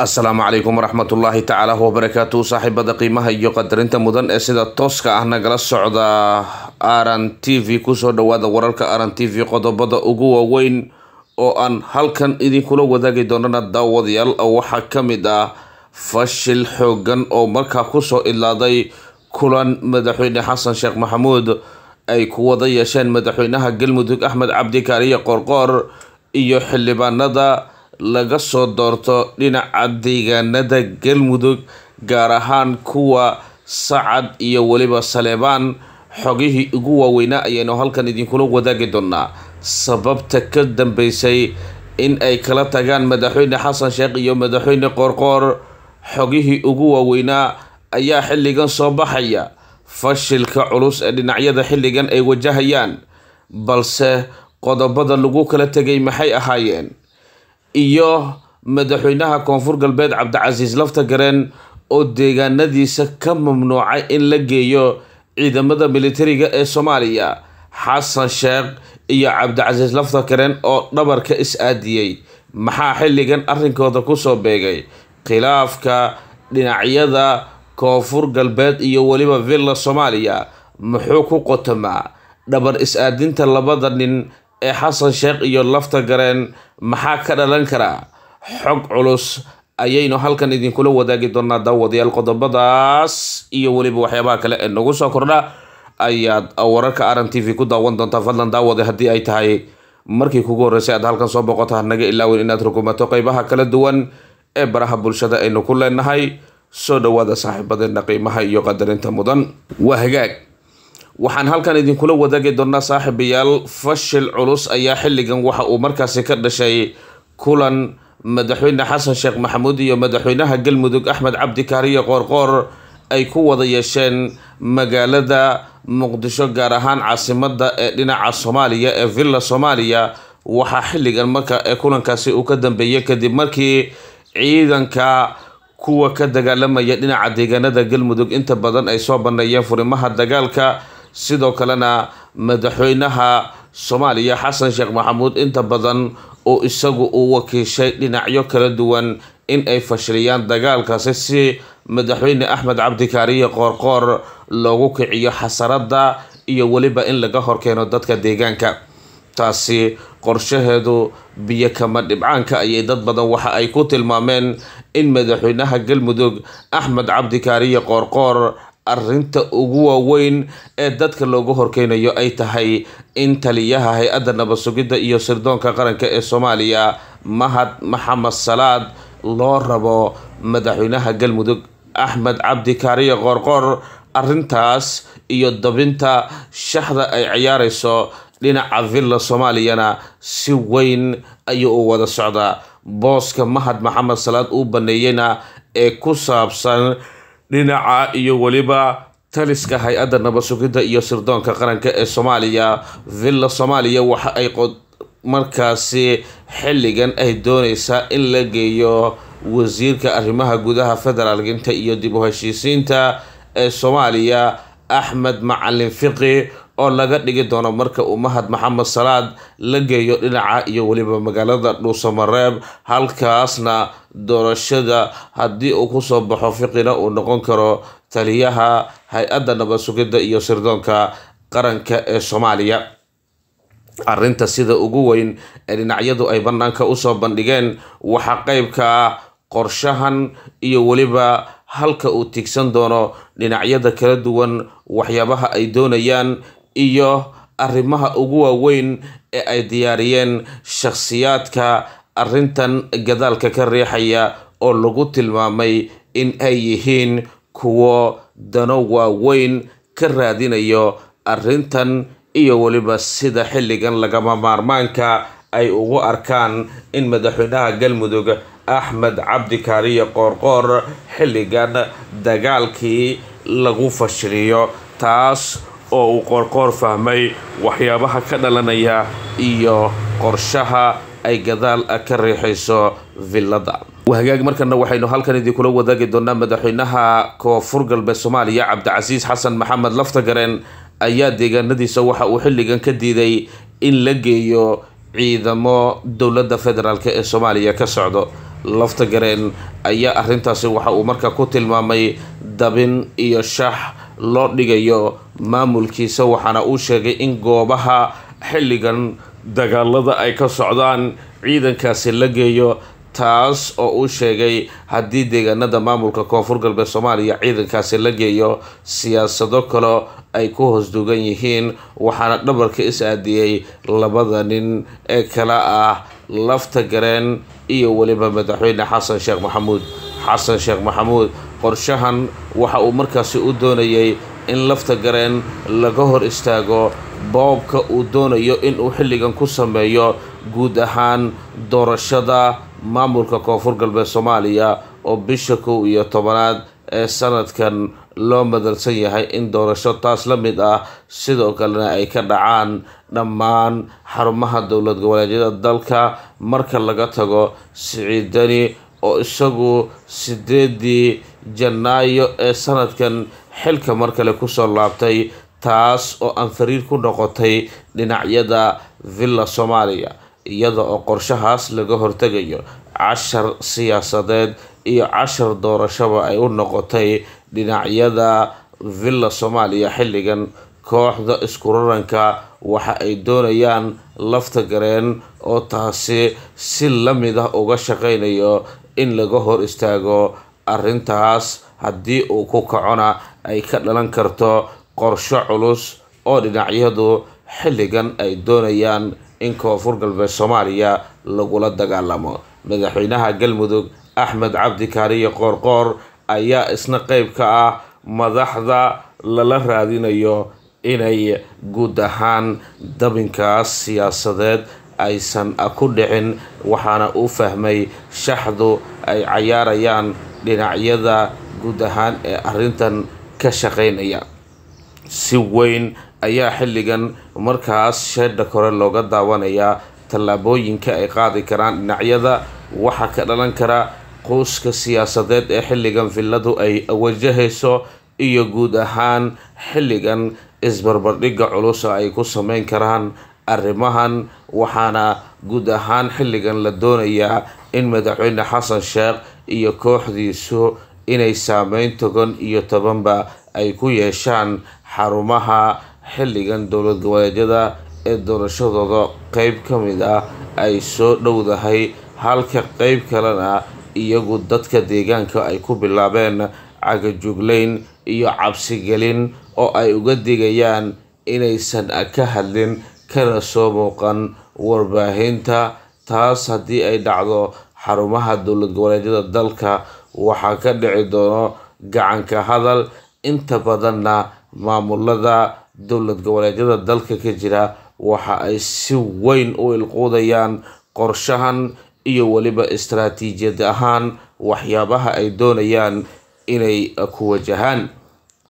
assalaamu calaykum waraxmatullaahi tacaala wabarakaatu saaxiibada qiimaha iyo qadarinta mudan ee sida tooska ah nagala socda aran t v kusoo dhawaada wararka aran t v qodobada ugu waaweyn oo aan halkan idinkula wadaagi doonana daawadayaal waxaa ka mid ah fashil xoogan oo markaa kusoo idlaaday kulan madaxweyne xasan sheekh maxamuud ay ku wada yeesheen madaxweynaha galmudug axmed cabdikaariya qorqoor iyo xildhibaanada laga soo doorto dhinaca deegaanada galmudug gaar ahaan kuwa sacad iyo weliba saleebaan xogihii ugu waaweynaa ayaynu halkan idinkula wadaagi doonaa sababta ka dambeysay in ay kala tagaan madaxweyne xasan sheekh iyo madaxweyne qoorqoor xogihii ugu waaweynaa ayaa xilligan soo baxaya fashilka culus ee dhinacyada xilligan ay wajahayaan balse qodobada lagu kala tegay maxay ahaayeen iyo madaxweynaha koonfur galbeed cabdicasiis laftagareen oo deegaanadiisa ka mamnuucay in la geeyo ciidamada militariga ee soomaaliya xasan sheekh iyo cabdicasiis laftagareen oo dhabarka is-aadiyey maxaa xilligan arrinkooda kusoo beegay khilaafka dhinacyada koonfur galbeed iyo weliba villa soomaaliya muxuu ku qotamaa dhabar is-aadinta labada nin ee xasan sheekh iyo lafta gareen maxaa ka dhalan karaa xog culus ayaynu halkan idinkula wadaagi doonaa daawadayaal qodobadaas iyo weliba waxyaabaha kale ee nagu soo kordha ayaad wararka aran t v ku daawan doontaa fadlan daawada haddii ay tahay markii kugu horreysay aad halkan soo boqota naga ilaawin inaad rugumato qaybaha kala duwan ee baraha bulshada aynu ku leenahay soo dhowaada saaxiibadeena qiimaha iyo qadarinta mudan waa hagaag waxaan halkan idinkula wadaagi doonaa saaxiibayaal fashil culus ayaa xilligan waxa uu markaasi ka dhashay kulan madaxweyne xasan sheekh maxamuud iyo madaxweynaha galmudug axmed cabdi kaariyo qoorqoor ay ku wada yeesheen magaalada muqdisho gaar ahaan caasimadda ee dhinaca soomaaliya ee villa soomaaliya waxaa xilligan marka ee kulankaasi uu ka dambeeyey kadib markii ciidanka kuwa ka dagaalamaya dhinaca deegaanada galmudug inta badan ay soo banneeyeen furimaha dagaalka sidoo kalena madaxweynaha soomaaliya xasan sheekh maxamuud inta badan oo isagu uu wakiishay dhinacyo kala duwan in ay fashiliyaan dagaalkaasi si madaxweyne axmed cabdikaariye qoorqoor loogu kiciyo xasaradda iyo weliba in laga horkeeno dadka deegaanka taasi qorshaheedu biyo kama dhibcaanka ayay dad badan waxa ay ku tilmaameen in madaxweynaha galmudug axmed cabdikaariye qoorqoor arinta ugu waaweyn ee dadka loogu horkeynayo ay tahay in taliyaha hay-adda nabad sugidda iyo sirdoonka qaranka ee soomaaliya mahad maxamed salaad loo rabo madaxweynaha galmudug axmed cabdi kaariyo qoorqoor arintaas iyo dabinta shaxda ay ciyaarayso dhinaca villa soomaaliyana si weyn ayuu u wada socdaa booska mahad maxamed salaad uu baneeyeyna ee ku saabsan dhinaca iyo weliba taliska hay-adda nabasugidda iyo sirdoonka qaranka ee soomaaliya villa soomaaliya waxa ay markaasi xilligan ay dooneysaa in la geeyo wasiirka arrimaha gudaha federaalkinta iyo dib u heshiisiinta ee soomaaliya axmed macalin fiqi oo laga dhigi doono marka uu mahad maxamed salaad la geeyo dhinaca iyo weliba magaalada dhuusamareeb halkaasna doorashada haddii uu kusoo baxo fiqina uu noqon karo taliyaha hay-adda nabad iyo sirdoonka qaranka ee soomaaliya arrinta sida ugu weyn ee dhinacyadu ay bannaanka usoo bandhigeen waxaa qeybka ah qorshahan iyo weliba halka uu tigsan doono dhinacyada kala duwan waxyaabaha ay doonayaan iyo arrimaha ugu waaweyn ee ay diyaariyeen shakhsiyaadka arrintan gadaalka ka riixaya oo lagu tilmaamay in ay yihiin kuwo dano waaweyn ka raadinayo arrintan iyo weliba sida xilligan lagama maarmaanka ay ugu arkaan in madaxweynaha galmudug axmed cabdi qoorqoor xilligan dagaalkii lagu fashiliyo taas oo uu qoorqoor fahmay waxyaabaha ka dhalanaya iyo qorshaha ay gadaal ah ka riixayso villada wahagaag markana waxaynu halkan idinkula wadaagi doonaa madaxweynaha koonfur galbeed soomaaliya cabdicasiis xasan maxamed laftagareen ayaa deegaanadiisa waxa uu xilligan ka diiday in la geeyo ciidamo dowladda federaalk ee soomaaliya ka socdo laftagareen ayaa arrintaasi waxa uu markaa ku tilmaamay dabin iyo shax loo dhigayo maamulkiisa waxaana uu sheegay in goobaha xilligan dagaalada ay ka socdaan ciidankaasi la geeyo taas oo uu sheegay haddii deegaanada maamulka koonfur galbeed soomaaliya ciidankaasi la geeyo siyaasado kale ay ku hoos dugan yihiin waxaana dhabarka is aadiyey labada nin ee kale ah lafta gareen iyo weliba madaxweyne xasan sheekh maxamuud xasan sheekh maxamuud qorshahan waxa uu markaasi u doonayay in lafta gareen laga hor istaago boobka uu doonayo inuu xilligan ku sameeyo guud ahaan doorashada maamulka koonfur galbeed soomaaliya oo bisha kow iyo tobanaad ee sanadkan loo madalsan yahay in doorasho taas la mid ah sidoo kalena ay ka dhacaan dhammaan xarumaha dowlad goboleedyada dalka marka laga tago siciidani oo isagu sideedii janaayo ee sanadkan xilka mar kale kusoo laabtay taas oo aan ku noqotay dhinacyada villa soomaaliya iyada oo qorshahaas laga hortegayo cashar siyaasadeed iyo cashar doorashaba ay u noqotay dhinacyada villa soomaaliya xilligan kooxda iskuraranka waxa ay doonayaan lafta gareen oo taasi si la mid ah uga shaqaynayo in laga hor istaago arrintaas haddii uu ku kacona ay ka dhalan karto qorsho culus oo dhinacyadu xilligan ay doonayaan in koonfur galbeed soomaaliya lagula dagaalamo madaxweynaha galmudug axmed cabdikaariyo qoorqoor ayaa isna qeyb ka ah madaxda lala raadinayo inay guud ahaan dabinkaas siyaasadeed aysan ku dhicin waxaana uu fahmay shaxdu ay cayaarayaan dhinacyada guud ahaan ee arrintan ka shaqeynaya si weyn ayaa xilligan markaas sheedha kore looga daawanayaa tallaabooyinka ay qaadi karaan dhinacyada waxaa ka dhalan kara quuska siyaasadeed ee xilligan villadu ay wajahayso iyo guud ahaan xilligan isbarbardhigga culus ay ku sameyn karaan arrimahan waxaana guud ahaan xilligan la doonayaa in madaxweyne xasan sheekh iyo kooxdiisu inay saameyn togan iyo tobanba ay ku yeeshaan xarumaha xilligan dowlad goboleedyada ee doorashadooda qayb ka mid ah ay soo dhowdahay halka qayb kalena iyagu dadka deegaanka ay ku bilaabeen cagajugleyn iyo cabsigelin oo ay uga digayaan inaysan ka hadlin kana soo muuqan warbaahinta taas haddii ay dhacdo xarumaha dowlad goboleedyada dalka waxaa ka dhici doono gacanka hadal inta badanna maamulada dowlad goboleedyada dalka ka jira waxa ay si weyn u ilquudayaan qorshahan iyo weliba istaraatiijiyad ahaan waxyaabaha ay doonayaan inay ku wajahaan